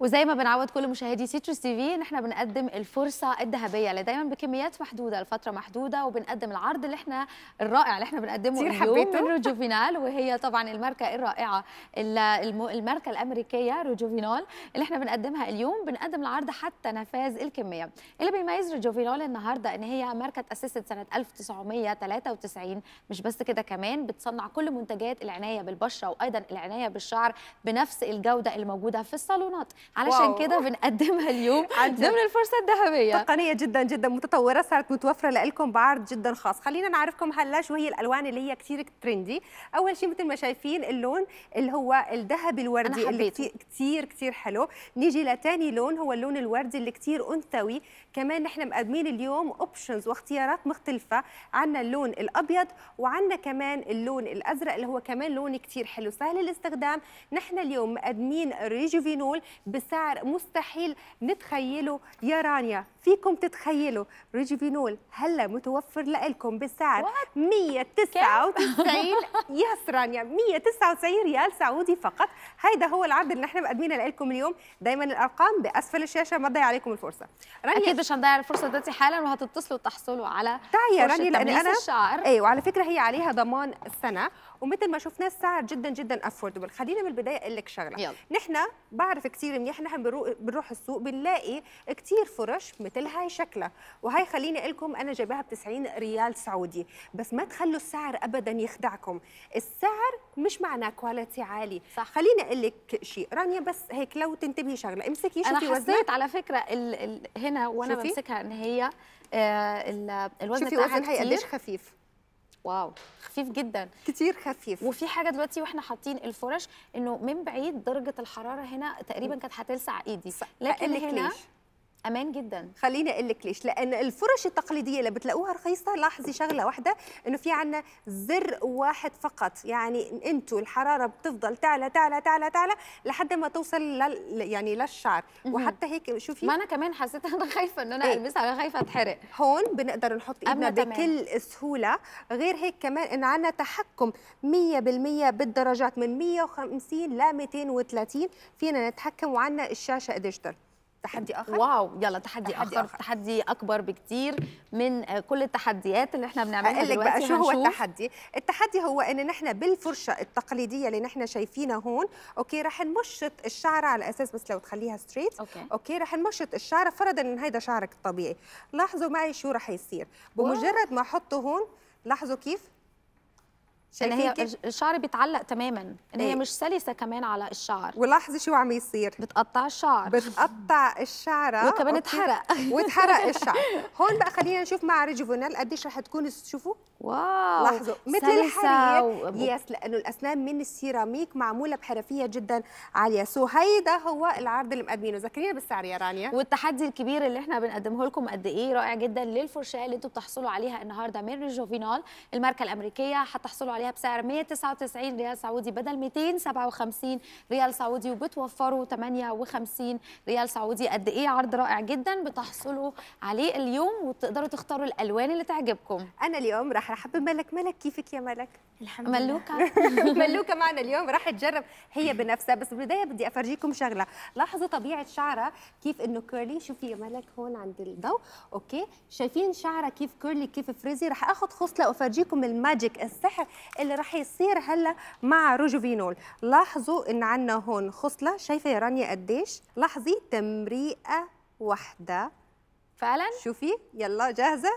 وزي ما بنعود كل مشاهدي سيتروس تي في ان احنا بنقدم الفرصه الذهبيه اللي دايما بكميات محدوده لفتره محدوده وبنقدم العرض اللي احنا الرائع اللي احنا بنقدمه اليوم من روجوفينال وهي طبعا الماركه الرائعه الماركه الامريكيه روجوفينال اللي احنا بنقدمها اليوم بنقدم العرض حتى نفاذ الكميه اللي بيميز روجوفينال النهارده ان هي ماركه تاسست سنه 1993 مش بس كده كمان بتصنع كل منتجات العنايه بالبشره وايضا العنايه بالشعر بنفس الجوده الموجوده في الصالونات علشان كده بنقدمها اليوم ضمن الفرصه الذهبيه تقنيه جدا جدا متطوره صارت متوفره لكم بعرض جدا خاص خلينا نعرفكم هلا شو هي الالوان اللي هي كثير ترندي اول شيء مثل ما شايفين اللون اللي هو الذهبي الوردي أنا اللي كثير كثير حلو نيجي لثاني لون هو اللون الوردي اللي كثير انثوي كمان نحن مقدمين اليوم اوبشنز واختيارات مختلفه عندنا اللون الابيض وعندنا كمان اللون الازرق اللي هو كمان لون كثير حلو سهل الاستخدام نحن اليوم مقدمين ريجوفينول بسعر مستحيل نتخيله يا رانيا فيكم تتخيلوا ريجيفينول هلا متوفر لكم بسعر 199 يا رانيا 199 ريال سعودي فقط هيدا هو العرض اللي احنا مقدمينه لكم اليوم دايما الارقام باسفل الشاشه ما تضيع عليكم الفرصه رانيا اكيد مش هنضيع الفرصه دلوقتي حالا وهتتصلوا تحصلوا على تعي يا رانيا لان انا الشعر. ايوه وعلى فكره هي عليها ضمان سنه ومثل ما شفنا السعر جدا جدا افوردبل خلينا من البدايه اقول لك شغله يلا. نحن بعرف كثير منيح نحن بنروح السوق بنلاقي كثير فرش مثل هاي شكلها وهي خليني اقول لكم انا جايباها ب 90 ريال سعودي بس ما تخلوا السعر ابدا يخدعكم السعر مش معناه كواليتي عالي صح خليني اقول لك شيء رانيا بس هيك لو تنتبهي شغله امسكي شوفي انا حسيت على فكره الـ الـ هنا وانا بمسكها ان هي آه الوزن شوفي وزن قديش خفيف واو خفيف جدا كتير خفيف وفي حاجه دلوقتي واحنا حاطين الفرش انه من بعيد درجه الحراره هنا تقريبا كانت هتلسع ايدي لكن هنا ليش. امان جدا خليني اقول لك ليش لان الفرش التقليديه اللي بتلاقوها رخيصه لاحظي شغله واحده انه في عندنا زر واحد فقط يعني انتوا الحراره بتفضل تعلى تعلى تعلى تعلى لحد ما توصل لل يعني للشعر وحتى هيك شوفي ما انا كمان حسيت انا خايفه ان انا إيه؟ البسها انا خايفه اتحرق هون بنقدر نحط ايدنا بكل سهوله غير هيك كمان ان عندنا تحكم 100% بالدرجات من 150 ل 230 فينا نتحكم وعندنا الشاشه ديجيتال تحدي اخر واو يلا تحدي, تحدي آخر. اخر تحدي اكبر بكثير من كل التحديات اللي احنا بنعملها لك بقى شو هو التحدي التحدي هو ان نحن بالفرشه التقليديه اللي نحن شايفينها هون اوكي رح نمشط الشعره على اساس بس لو تخليها ستريت اوكي, أوكي رح نمشط الشعره فرضا ان هيدا شعرك الطبيعي لاحظوا معي شو رح يصير بمجرد ما احطه هون لاحظوا كيف ان هي الشعر بيتعلق تماما ان هي إيه؟ مش سلسه كمان على الشعر ولاحظي شو عم يصير بتقطع الشعر بتقطع الشعره وكمان اتحرق واتحرق الشعر هون بقى خلينا نشوف مع ريجوفينال قديش رح تكون شوفوا واو لاحظوا مثل الحرير و... يس لانه الاسنان من السيراميك معموله بحرفيه جدا عاليه سو هيدا هو العرض اللي مقدمينه ذكرينا بالسعر يا رانيا والتحدي الكبير اللي احنا بنقدمه لكم قد ايه رائع جدا للفرشاه اللي انتم بتحصلوا عليها النهارده من ريجوفينال الماركه الامريكيه هتحصلوا عليها بسعر 199 ريال سعودي بدل 257 ريال سعودي وبتوفروا 58 ريال سعودي قد ايه عرض رائع جدا بتحصلوا عليه اليوم وتقدروا تختاروا الالوان اللي تعجبكم انا اليوم راح احب ملك ملك كيفك يا ملك الحمد ملوكة ملوكة معنا اليوم راح تجرب هي بنفسها بس بالبداية بدي أفرجيكم شغلة لاحظوا طبيعة شعرها كيف إنه كيرلي شوفي يا ملك هون عند الضوء أوكي شايفين شعرها كيف كيرلي كيف فريزي راح أخذ خصلة وأفرجيكم الماجيك السحر اللي راح يصير هلا مع روجوفينول لاحظوا ان عندنا هون خصله شايفه يا رانيا قديش لاحظي تمريقه واحده فعلا شوفي يلا جاهزه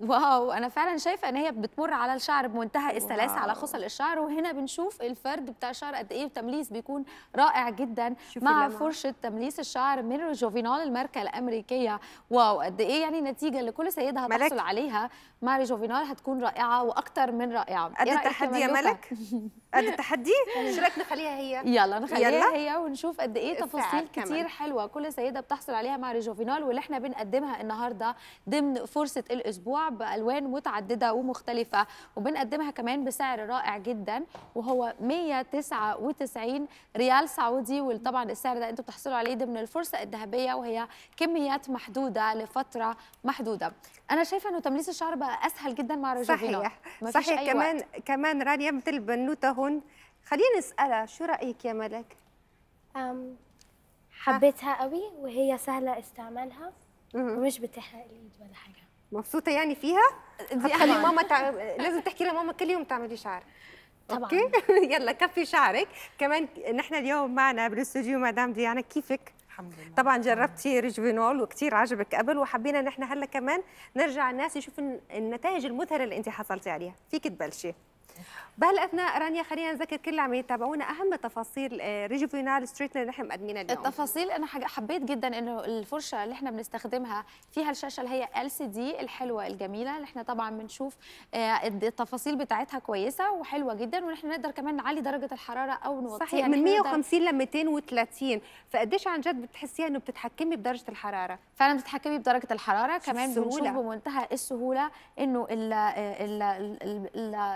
واو انا فعلا شايفه ان هي بتمر على الشعر بمنتهى السلاسه على خصل الشعر وهنا بنشوف الفرد بتاع الشعر قد ايه التمليس بيكون رائع جدا مع فرشه تمليس الشعر من ريجوفينال الماركه الامريكيه واو قد ايه يعني النتيجه اللي كل سيده هتحصل عليها مع ريجوفينال هتكون رائعه واكثر من رائعه قد إيه التحدي يا ملك قد التحدي ايش يعني رايك نخليها هي يلا نخليها يلا. هي ونشوف قد ايه تفاصيل كتير كمان. حلوه كل سيده بتحصل عليها مع ريجوفينال واللي احنا بنقدمها النهارده ضمن فرصه الاسبوع بالوان متعدده ومختلفه وبنقدمها كمان بسعر رائع جدا وهو 199 ريال سعودي وطبعا السعر ده انتوا بتحصلوا عليه ضمن الفرصه الذهبيه وهي كميات محدوده لفتره محدوده انا شايفه انه تمليس الشعر بقى اسهل جدا مع ريجوفينول صحيح صحيح كمان وقت. كمان رانيا مثل بنوته هون تكون خلينا نسألها شو رأيك يا ملك؟ أم حبيتها قوي وهي سهلة استعمالها ومش بتحرق الإيد ولا حاجة مبسوطة يعني فيها؟ خلي أه، ماما تع... لازم تحكي لماما كل يوم تعملي شعر طبعا اوكي يلا كفي شعرك كمان نحن اليوم معنا بالاستوديو مدام ديانا كيفك الحمد لله طبعا جربتي ريجفينول وكثير عجبك قبل وحبينا نحن هلا كمان نرجع الناس يشوفوا النتائج المذهله اللي انت حصلتي عليها فيك تبلشي بهالاثناء رانيا خلينا نذكر كل اللي عم يتابعونا اهم تفاصيل آه، ريجوفينال ستريتنر اللي احنا مقدمينها اليوم التفاصيل انا حبيت جدا انه الفرشه اللي احنا بنستخدمها فيها الشاشه اللي هي ال سي دي الحلوه الجميله اللي احنا طبعا بنشوف آه، التفاصيل بتاعتها كويسه وحلوه جدا ونحن نقدر كمان نعلي درجه الحراره او نوطيها صحيح من 150 ل 230 فقديش عن جد بتحسيها انه بتتحكمي بدرجه الحراره فعلا بتتحكمي بدرجه الحراره كمان بنشوف بمنتهى السهوله انه آه،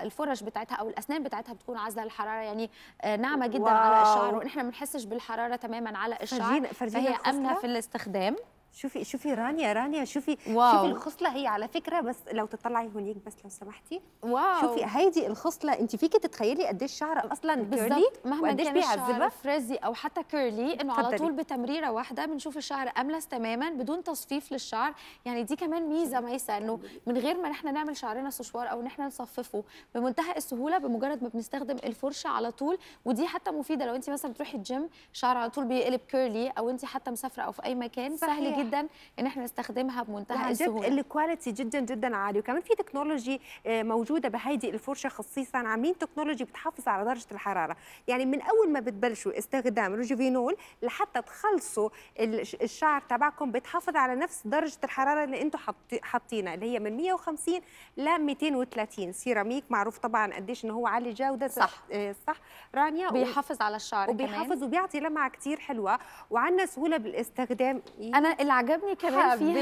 الفرش بتاعتها او الاسنان بتاعتها بتكون عازله للحراره يعني آه، ناعمه جدا واو. على الشعر ونحن ما بنحسش بالحراره تماما على الشعر فرجينا فرجينا فهي امنه في الاستخدام شوفي شوفي رانيا رانيا شوفي واو. شوفي الخصله هي على فكره بس لو تطلعي هونيك بس لو سمحتي واو شوفي هيدي الخصله انت فيكي تتخيلي قديش شعرة الشعر اصلا كيرلي مهما كان الشعر فريزي او حتى كيرلي انه على طول بتمريره واحده بنشوف الشعر املس تماما بدون تصفيف للشعر يعني دي كمان ميزه ميسه انه من غير ما نحن نعمل شعرنا سشوار او ان احنا نصففه بمنتهى السهوله بمجرد ما بنستخدم الفرشه على طول ودي حتى مفيده لو انت مثلا بتروحي الجيم شعر على طول بيقلب كيرلي او انت حتى مسافره او في اي مكان سهل جدا ان احنا نستخدمها بمنتهى يعني السهوله الكواليتي جدا جدا عالي وكمان في تكنولوجي آه، موجوده بهيدي الفرشه خصيصا عاملين تكنولوجي بتحافظ على درجه الحراره يعني من اول ما بتبلشوا استخدام روجوفينول لحتى تخلصوا الشعر تبعكم بتحافظ على نفس درجه الحراره اللي انتم حاطينها اللي هي من 150 ل 230 سيراميك معروف طبعا قديش ان هو عالي جوده صح آه، صح رانيا بيحافظ على الشعر وبيحافظ كمان. وبيعطي لمعه كثير حلوه وعندنا سهوله بالاستخدام إيه؟ انا اللي عجبني كمان فيها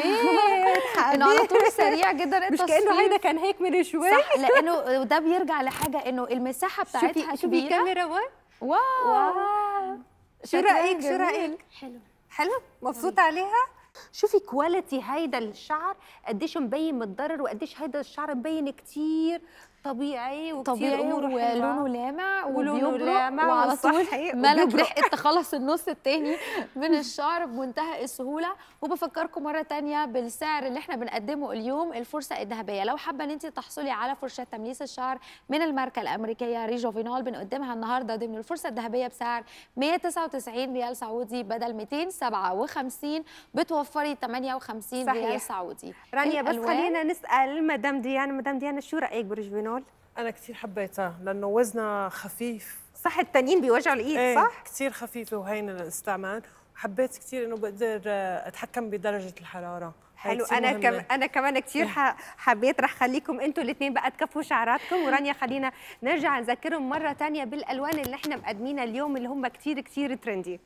انه على طول سريع جدا مش كانه هيدا كان هيك من شوي صح لانه وده بيرجع لحاجه انه المساحه بتاعتها شوفي كبيره شوفي الكاميرا واو واو شو رايك شو رايك حلو حلو مبسوطه عليها شوفي كواليتي هيدا الشعر قديش مبين متضرر وقديش هيدا الشعر مبين كتير طبيعي وكتير طبيعي امور ولونه لامع ولونه لامع وعلى طول ملك لحقت تخلص النص التاني من الشعر بمنتهى السهوله وبفكركم مره تانية بالسعر اللي احنا بنقدمه اليوم الفرصه الذهبيه لو حابه ان انت تحصلي على فرشه تمليس الشعر من الماركه الامريكيه ريجوفينول بنقدمها النهارده ضمن الفرصه الذهبيه بسعر 199 ريال سعودي بدل 257 بتوفري 58 صحيح. ريال سعودي رانيا بس خلينا نسال مدام ديان مدام ديان شو رايك بريجوفينال نول؟ انا كثير حبيتها لانه وزنها خفيف صح التانيين بيوجعوا الايد ايه صح؟ كثير خفيفه وهينه للاستعمال حبيت كثير انه بقدر اتحكم بدرجه الحراره حلو انا كم انا كمان كثير إيه. حبيت رح خليكم انتم الاثنين بقى تكفوا شعراتكم ورانيا خلينا نرجع نذكرهم مره ثانيه بالالوان اللي احنا مقدمينها اليوم اللي هم كثير كثير ترندي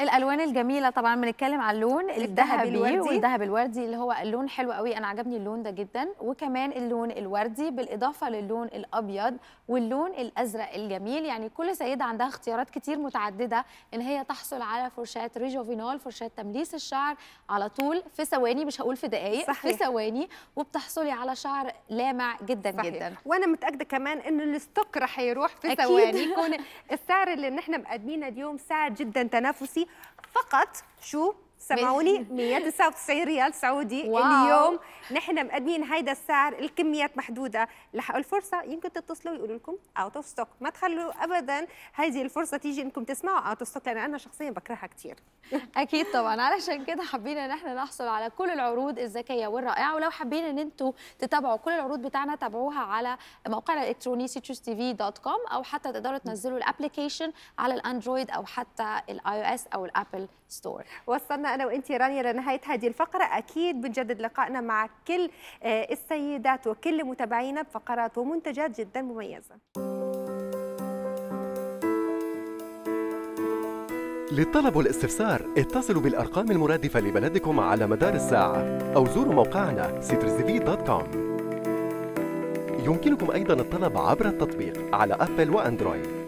الالوان الجميله طبعا بنتكلم على اللون الذهبي والذهب الوردي اللي هو اللون حلو قوي انا عجبني اللون ده جدا وكمان اللون الوردي بالاضافه للون الابيض واللون الازرق الجميل يعني كل سيده عندها اختيارات كتير متعدده ان هي تحصل على فرشاه ريجوفينول فرشاه تمليس الشعر على طول في ثواني مش هقول في دقائق في ثواني وبتحصلي على شعر لامع جدا صحيح. جدا وانا متاكده كمان ان الاستقر هيروح في ثواني يكون السعر اللي احنا مقدمينه اليوم سعر جدا تنافسي فقط شو سمعوني 199 ريال سعودي واو. اليوم نحن مقدمين هيدا السعر الكميات محدوده لحقوا الفرصه يمكن تتصلوا ويقولوا لكم اوت اوف ستوك ما تخلوا ابدا هيدي الفرصه تيجي انكم تسمعوا اوت اوف ستوك لان انا شخصيا بكرهها كثير اكيد طبعا علشان كده حبينا ان احنا نحصل على كل العروض الذكيه والرائعه ولو حابين ان انتم تتابعوا كل العروض بتاعنا تابعوها على موقعنا الالكتروني citrustv.com او حتى تقدروا تنزلوا الابلكيشن على الاندرويد او حتى الاي او اس او الابل ستور وصلنا وصلنا انا وانت رانيا لنهايه هذه الفقره اكيد بنجدد لقائنا مع كل آه، السيدات وكل متابعينا بفقرات ومنتجات جدا مميزه للطلب والاستفسار اتصلوا بالأرقام المرادفة لبلدكم على مدار الساعة أو زوروا موقعنا citrusv.com يمكنكم أيضا الطلب عبر التطبيق على أبل وأندرويد